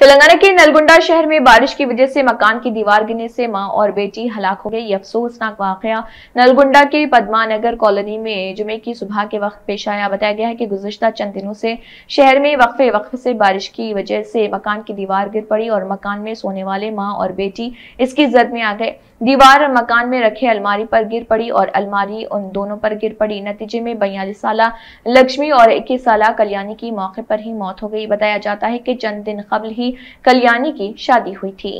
तेलंगाना के नलगुंडा शहर में बारिश की वजह से मकान की दीवार गिरने से मां और बेटी हलाक हो गई अफसोसनाक वाकया नलगुंडा के पद्मानगर कॉलोनी में जुमे की सुबह के वक्त पेश आया बताया गया है कि गुजशत चंद दिनों से शहर में वक्फे वक्फे से बारिश की वजह से मकान की दीवार गिर पड़ी और मकान में सोने वाले माँ और बेटी इसकी जद में आ गए दीवार और मकान में रखे अलमारी पर गिर पड़ी और अलमारी उन दोनों पर गिर पड़ी नतीजे में बयालीस साल लक्ष्मी और इक्कीस साल कल्याणी की मौके पर ही मौत हो गई बताया जाता है कि चंद दिन कबल ही कल्याणी की शादी हुई थी